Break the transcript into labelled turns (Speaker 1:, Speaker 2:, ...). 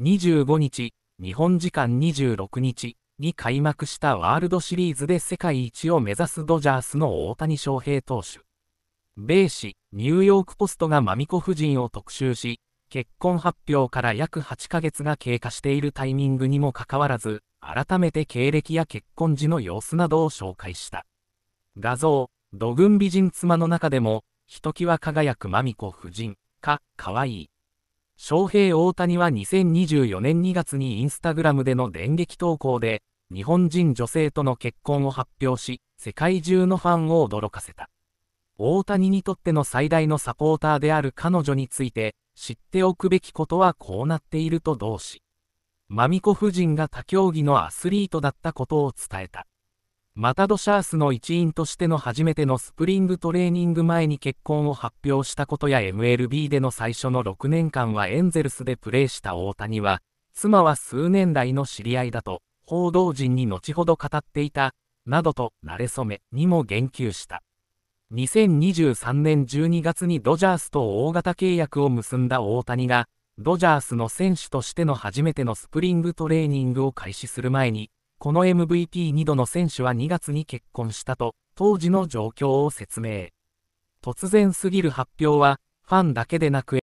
Speaker 1: 25日、日本時間26日に開幕したワールドシリーズで世界一を目指すドジャースの大谷翔平投手。米紙、ニューヨークポストがマミコ夫人を特集し、結婚発表から約8ヶ月が経過しているタイミングにもかかわらず、改めて経歴や結婚時の様子などを紹介した。画像、土軍美人妻の中でも、ひときわ輝くマミコ夫人、か、かわいい。翔平大谷は2024年2月にインスタグラムでの電撃投稿で、日本人女性との結婚を発表し、世界中のファンを驚かせた。大谷にとっての最大のサポーターである彼女について、知っておくべきことはこうなっていると同志。マミコ夫人が他競技のアスリートだったことを伝えた。マタドシャースの一員としての初めてのスプリングトレーニング前に結婚を発表したことや MLB での最初の6年間はエンゼルスでプレーした大谷は、妻は数年来の知り合いだと、報道陣に後ほど語っていた、などと、慣れ初めにも言及した。2023年12月にドジャースと大型契約を結んだ大谷が、ドジャースの選手としての初めてのスプリングトレーニングを開始する前に、この MVP2 度の選手は2月に結婚したと、当時の状況を説明。突然すぎる発表は、ファンだけでなく